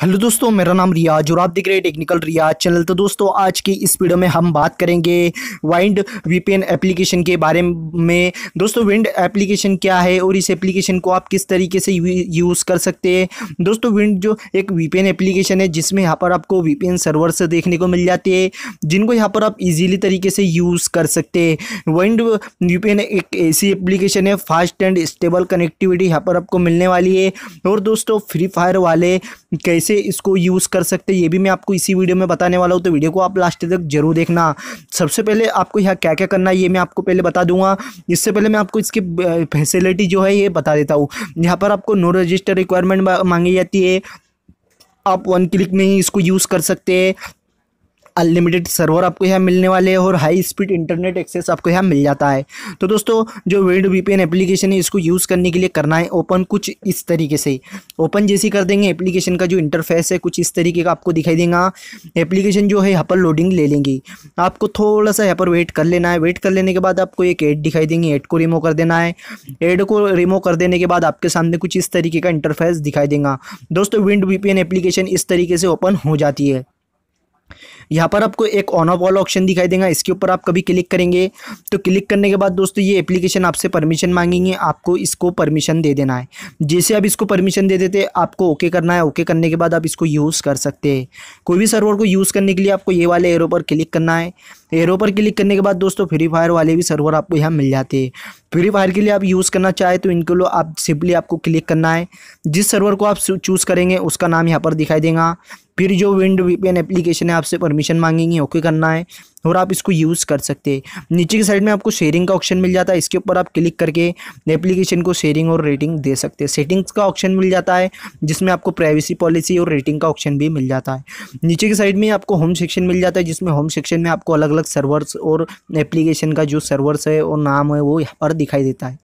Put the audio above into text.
hello दोस्तों मेरा नाम रियाज और आप देख रहे हैं टेक्निकल रियाज चैनल तो दोस्तों आज की इस वीडियो में हम बात करेंगे वाइंड वीपीएन एप्लीकेशन के बारे में दोस्तों विंड एप्लीकेशन क्या है और इस एप्लीकेशन को आप किस तरीके से यूज़ कर सकते हैं दोस्तों विंड जो एक वीपीएन एप्लीकेशन है जिसमें यहाँ पर आपको वीपीएन से देखने को मिल जाते हैं जिनको यहाँ पर आप ईजिली तरीके से यूज़ कर सकते हैं वाइंड वीपीएन एक ऐसी एप्लीकेशन है फास्ट एंड स्टेबल कनेक्टिविटी यहाँ पर आपको मिलने वाली है और दोस्तों फ्री फायर वाले कैसे इसको यूज़ कर सकते ये भी मैं आपको इसी वीडियो में बताने वाला हूँ तो वीडियो को आप लास्ट तक जरूर देखना सबसे पहले आपको यहाँ क्या क्या करना है ये मैं आपको पहले बता दूंगा इससे पहले मैं आपको इसकी फैसिलिटी जो है ये बता देता हूँ यहाँ पर आपको नो रजिस्टर रिक्वायरमेंट मांगी जाती है आप वन क्लिक में ही इसको यूज़ कर सकते हैं अनलिमिटेड सर्वर आपको यहाँ मिलने वाले हैं और हाई स्पीड इंटरनेट एक्सेस आपको यहाँ मिल जाता है तो दोस्तों जो वेड वीपीएन एप्लीकेशन है इसको यूज़ करने के लिए करना है ओपन कुछ इस तरीके से ओपन जैसे कर देंगे एप्लीकेशन का जो इंटरफेस है कुछ इस तरीके का आपको दिखाई देगा एप्लीकेशन जो है यहाँ पर लोडिंग ले लेंगी आपको थोड़ा सा यहाँ पर वेट कर लेना है वेट कर लेने के बाद आपको एक एड दिखाई देंगी एड को रिमूव कर देना है एड को रिमूव कर देने के बाद आपके सामने कुछ इस तरीके का इंटरफेस दिखाई देगा दोस्तों विंड वीपीएन एप्लीकेशन इस तरीके से ओपन हो जाती है यहाँ पर आपको एक ऑन ऑफ ऑल ऑप्शन दिखाई देगा इसके ऊपर आप कभी क्लिक करेंगे तो क्लिक करने के बाद दोस्तों ये एप्लीकेशन आपसे परमिशन मांगेंगे आपको इसको परमिशन दे देना है जैसे आप इसको परमिशन दे देते आपको ओके करना है ओके करने के बाद आप इसको यूज़ कर सकते हैं कोई भी सर्वर को यूज़ करने के लिए आपको ये वाले एरो पर क्लिक करना है एरो पर क्लिक करने के बाद दोस्तों फ्री फायर वाले भी सर्वर आपको यहाँ मिल जाते हैं फ्री फायर के लिए आप यूज़ करना चाहे तो इनके लिए आप सिंपली आपको क्लिक करना है जिस सर्वर को आप चूज़ करेंगे उसका नाम यहाँ पर दिखाई देगा फिर जो विंड वीपीएन एप्लीकेशन है आपसे परमिशन मांगेंगे ओके करना है और आप इसको यूज़ कर सकते हैं नीचे की साइड में आपको शेयरिंग का ऑप्शन मिल जाता है इसके ऊपर आप क्लिक करके एप्लीकेशन को शेयरिंग और रेटिंग दे सकते हैं सेटिंग्स का ऑप्शन मिल जाता है जिसमें आपको प्राइवेसी पॉलिसी और रेटिंग का ऑप्शन भी मिल जाता है नीचे की साइड में आपको होम सेक्शन मिल जाता है जिसमें होम सेक्शन में आपको अलग अलग सर्वर्स और एप्लीकेशन का जो सर्वर्स है और नाम है वो यहाँ पर दिखाई देता है